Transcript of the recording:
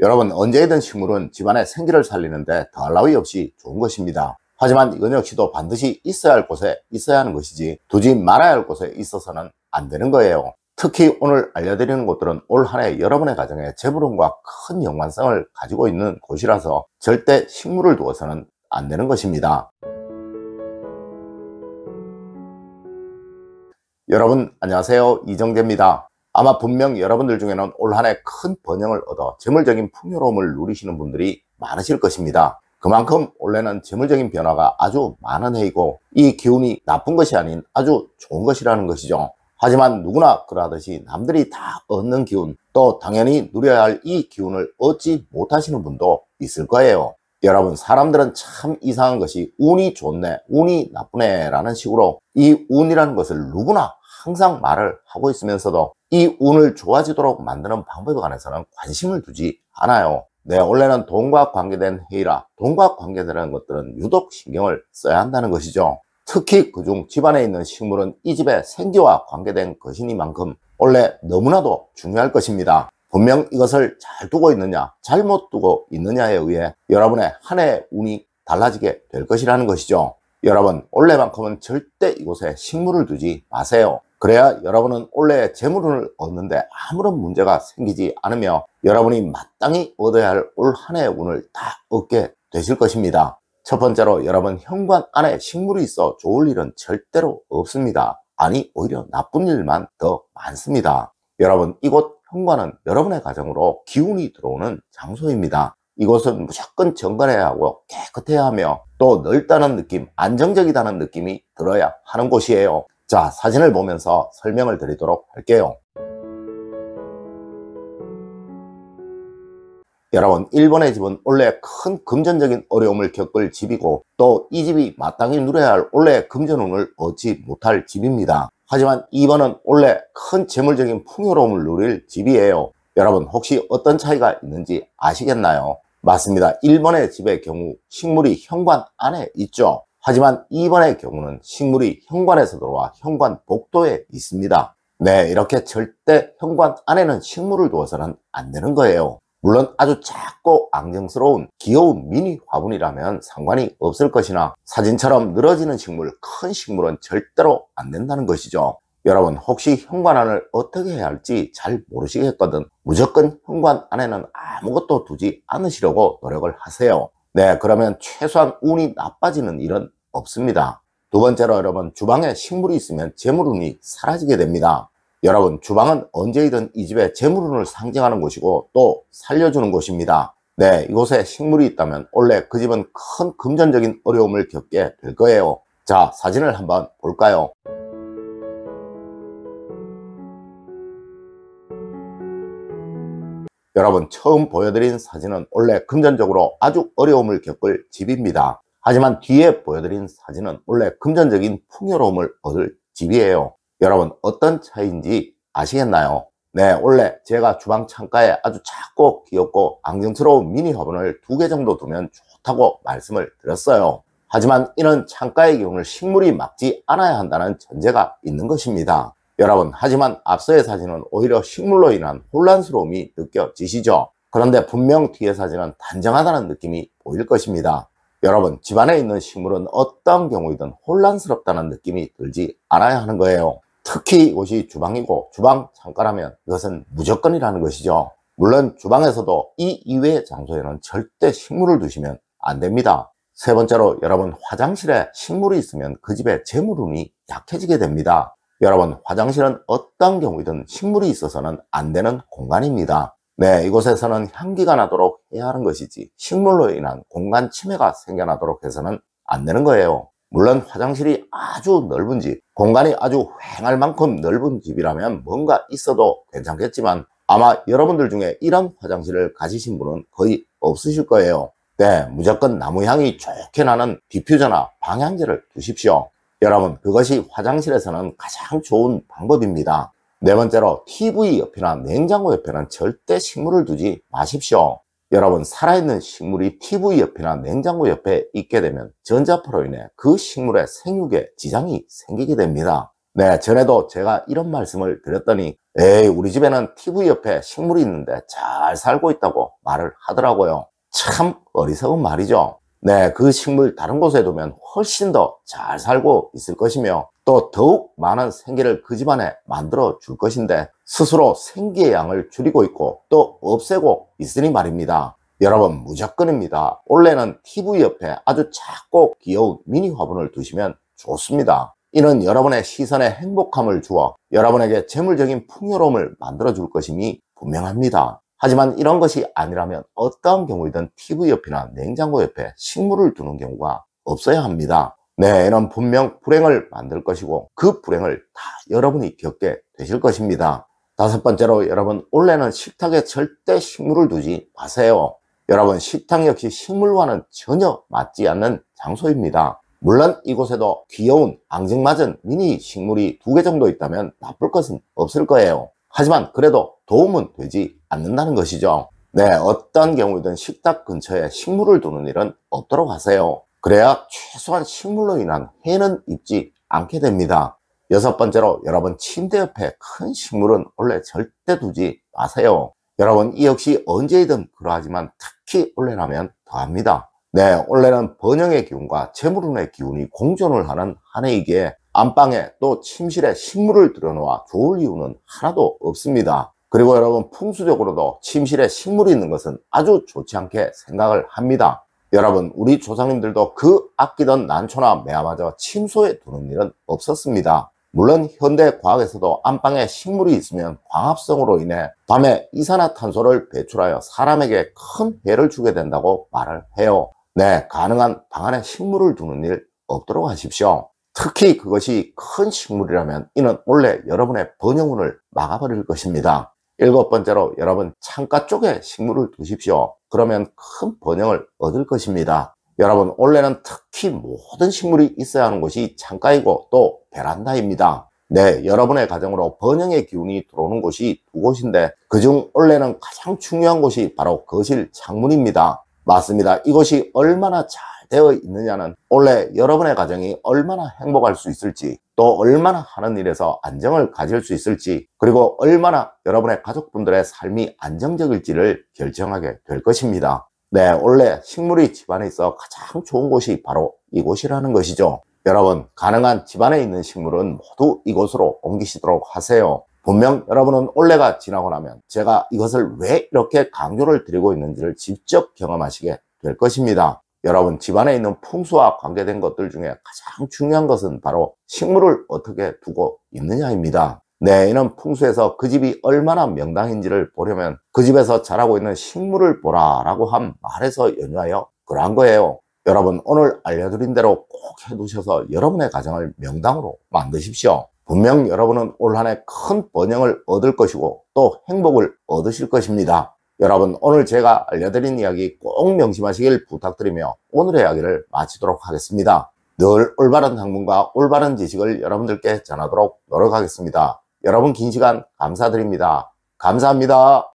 여러분 언제든 식물은 집안의 생기를 살리는데 더할 나위 없이 좋은 것입니다. 하지만 이건 역시도 반드시 있어야 할 곳에 있어야 하는 것이지 두지 말아야 할 곳에 있어서는 안 되는 거예요. 특히 오늘 알려드리는 곳들은 올한해 여러분의 가정에 재부름과 큰 연관성을 가지고 있는 곳이라서 절대 식물을 두어서는 안 되는 것입니다. 여러분 안녕하세요 이정재입니다. 아마 분명 여러분들 중에는 올한해큰 번영을 얻어 재물적인 풍요로움을 누리시는 분들이 많으실 것입니다. 그만큼 올해는 재물적인 변화가 아주 많은 해이고 이 기운이 나쁜 것이 아닌 아주 좋은 것이라는 것이죠. 하지만 누구나 그러하듯이 남들이 다 얻는 기운 또 당연히 누려야 할 이 기운을 얻지 못하시는 분도 있을 거예요. 여러분 사람들은 참 이상한 것이 운이 좋네 운이 나쁘네 라는 식으로 이 운이라는 것을 누구나 항상 말을 하고 있으면서도 이 운을 좋아지도록 만드는 방법에 관해서는 관심을 두지 않아요. 네, 원래는 돈과 관계된 회의라 돈과 관계되는 것들은 유독 신경을 써야 한다는 것이죠. 특히 그중 집안에 있는 식물은 이 집의 생계와 관계된 것이니만큼 원래 너무나도 중요할 것입니다. 분명 이것을 잘 두고 있느냐, 잘못 두고 있느냐에 의해 여러분의 한 해의 운이 달라지게 될 것이라는 것이죠. 여러분, 원래만큼은 절대 이곳에 식물을 두지 마세요. 그래야 여러분은 원래 재물을 얻는데 아무런 문제가 생기지 않으며 여러분이 마땅히 얻어야 할 올한 해의 운을 다 얻게 되실 것입니다. 첫 번째로 여러분 현관 안에 식물이 있어 좋을 일은 절대로 없습니다. 아니 오히려 나쁜 일만 더 많습니다. 여러분 이곳 현관은 여러분의 가정으로 기운이 들어오는 장소입니다. 이곳은 무조건 정갈해야 하고 깨끗해야 하며 또 넓다는 느낌, 안정적이다는 느낌이 들어야 하는 곳이에요. 자, 사진을 보면서 설명을 드리도록 할게요. 여러분 일본의 집은 원래 큰 금전적인 어려움을 겪을 집이고 또 이 집이 마땅히 누려야 할 원래 금전운을 얻지 못할 집입니다. 하지만 이번은 원래 큰 재물적인 풍요로움을 누릴 집이에요. 여러분 혹시 어떤 차이가 있는지 아시겠나요? 맞습니다. 일본의 집의 경우 식물이 현관 안에 있죠. 하지만 이번의 경우는 식물이 현관에서 들어와 현관 복도에 있습니다. 네, 이렇게 절대 현관 안에는 식물을 두어서는 안 되는 거예요. 물론 아주 작고 안정스러운 귀여운 미니 화분이라면 상관이 없을 것이나 사진처럼 늘어지는 식물, 큰 식물은 절대로 안 된다는 것이죠. 여러분 혹시 현관 안을 어떻게 해야 할지 잘 모르시겠거든 무조건 현관 안에는 아무것도 두지 않으시려고 노력을 하세요. 네 그러면 최소한 운이 나빠지는 일은 없습니다. 두 번째로 여러분 주방에 식물이 있으면 재물운이 사라지게 됩니다. 여러분 주방은 언제이든 이 집의 재물운을 상징하는 곳이고 또 살려주는 곳입니다. 네 이곳에 식물이 있다면 원래 그 집은 큰 금전적인 어려움을 겪게 될 거예요. 자 사진을 한번 볼까요? 여러분 처음 보여드린 사진은 원래 금전적으로 아주 어려움을 겪을 집입니다. 하지만 뒤에 보여드린 사진은 원래 금전적인 풍요로움을 얻을 집이에요. 여러분 어떤 차인지 이 아시겠나요? 네, 원래 제가 주방 창가에 아주 작고 귀엽고 안경스러운 미니 화분을 두 개 정도 두면 좋다고 말씀을 드렸어요. 하지만 이런 창가의 경우는 식물이 막지 않아야 한다는 전제가 있는 것입니다. 여러분, 하지만 앞서의 사진은 오히려 식물로 인한 혼란스러움이 느껴지시죠? 그런데 분명 뒤의 사진은 단정하다는 느낌이 보일 것입니다. 여러분 집안에 있는 식물은 어떤 경우이든 혼란스럽다는 느낌이 들지 않아야 하는 거예요 특히 이곳이 주방이고 주방 창가라면 이것은 무조건이라는 것이죠 물론 주방에서도 이 이외의 장소에는 절대 식물을 두시면 안 됩니다 세 번째로 여러분 화장실에 식물이 있으면 그 집의 재물운이 약해지게 됩니다 여러분 화장실은 어떤 경우이든 식물이 있어서는 안 되는 공간입니다 네, 이곳에서는 향기가 나도록 해야 하는 것이지 식물로 인한 공간 침해가 생겨나도록 해서는 안 되는 거예요. 물론 화장실이 아주 넓은 집, 공간이 아주 횡할 만큼 넓은 집이라면 뭔가 있어도 괜찮겠지만 아마 여러분들 중에 이런 화장실을 가지신 분은 거의 없으실 거예요. 네, 무조건 나무 향이 좋게 나는 디퓨저나 방향제를 두십시오. 여러분, 그것이 화장실에서는 가장 좋은 방법입니다. 네 번째로 TV 옆이나 냉장고 옆에는 절대 식물을 두지 마십시오. 여러분 살아있는 식물이 TV 옆이나 냉장고 옆에 있게 되면 전자파로 인해 그 식물의 생육에 지장이 생기게 됩니다. 네, 전에도 제가 이런 말씀을 드렸더니 에이 우리 집에는 TV 옆에 식물이 있는데 잘 살고 있다고 말을 하더라고요. 참 어리석은 말이죠. 네, 그 식물 다른 곳에 두면 훨씬 더 잘 살고 있을 것이며 또 더욱 많은 생계를 그 집안에 만들어 줄 것인데 스스로 생계의 양을 줄이고 있고 또 없애고 있으니 말입니다. 여러분 무조건입니다. 원래는 TV 옆에 아주 작고 귀여운 미니 화분을 두시면 좋습니다. 이는 여러분의 시선에 행복함을 주어 여러분에게 재물적인 풍요로움을 만들어 줄것임이 분명합니다. 하지만 이런 것이 아니라면 어떠한 경우이든 TV 옆이나 냉장고 옆에 식물을 두는 경우가 없어야 합니다. 네, 이런 분명 불행을 만들 것이고 그 불행을 다 여러분이 겪게 되실 것입니다. 다섯 번째로 여러분 올해는 식탁에 절대 식물을 두지 마세요. 여러분 식탁 역시 식물과는 전혀 맞지 않는 장소입니다. 물론 이곳에도 귀여운 앙증맞은 미니 식물이 두 개 정도 있다면 나쁠 것은 없을 거예요. 하지만 그래도 도움은 되지 않는다는 것이죠. 네, 어떤 경우든 식탁 근처에 식물을 두는 일은 없도록 하세요. 그래야 최소한 식물로 인한 해는 입지 않게 됩니다. 여섯 번째로 여러분 침대 옆에 큰 식물은 원래 절대 두지 마세요. 여러분 이 역시 언제이든 그러하지만 특히 올해라면 더합니다. 네, 원래는 번영의 기운과 재물운의 기운이 공존을 하는 한 해이기에 안방에 또 침실에 식물을 들여놓아 좋을 이유는 하나도 없습니다. 그리고 여러분 풍수적으로도 침실에 식물이 있는 것은 아주 좋지 않게 생각을 합니다. 여러분 우리 조상님들도 그 아끼던 난초나 매화마저 침소에 두는 일은 없었습니다. 물론 현대 과학에서도 안방에 식물이 있으면 광합성으로 인해 밤에 이산화탄소를 배출하여 사람에게 큰 해를 주게 된다고 말을 해요. 네, 가능한 방 안에 식물을 두는 일 없도록 하십시오. 특히 그것이 큰 식물이라면 이는 원래 여러분의 번영운을 막아버릴 것입니다. 일곱 번째로 여러분 창가 쪽에 식물을 두십시오. 그러면 큰 번영을 얻을 것입니다. 여러분 원래는 특히 모든 식물이 있어야 하는 곳이 창가이고 또 베란다입니다. 네, 여러분의 가정으로 번영의 기운이 들어오는 곳이 두 곳인데 그중 원래는 가장 중요한 곳이 바로 거실 창문입니다. 맞습니다. 이곳이 얼마나 잘 되어 있느냐는 원래 여러분의 가정이 얼마나 행복할 수 있을지 또 얼마나 하는 일에서 안정을 가질 수 있을지 그리고 얼마나 여러분의 가족분들의 삶이 안정적일지를 결정하게 될 것입니다. 네, 원래 식물이 집안에 있어 가장 좋은 곳이 바로 이곳이라는 것이죠. 여러분, 가능한 집안에 있는 식물은 모두 이곳으로 옮기시도록 하세요. 분명 여러분은 올해가 지나고 나면 제가 이것을 왜 이렇게 강조를 드리고 있는지를 직접 경험하시게 될 것입니다. 여러분 집안에 있는 풍수와 관계된 것들 중에 가장 중요한 것은 바로 식물을 어떻게 두고 있느냐입니다. 내에는 네, 풍수에서 그 집이 얼마나 명당인지를 보려면 그 집에서 자라고 있는 식물을 보라라고 한 말에서 연유하여 그러한 거예요. 여러분 오늘 알려드린 대로 꼭 해두셔서 여러분의 가정을 명당으로 만드십시오. 분명 여러분은 올한해큰 번영을 얻을 것이고 또 행복을 얻으실 것입니다. 여러분 오늘 제가 알려드린 이야기 꼭 명심하시길 부탁드리며 오늘의 이야기를 마치도록 하겠습니다. 늘 올바른 학문과 올바른 지식을 여러분들께 전하도록 노력하겠습니다. 여러분 긴 시간 감사드립니다. 감사합니다.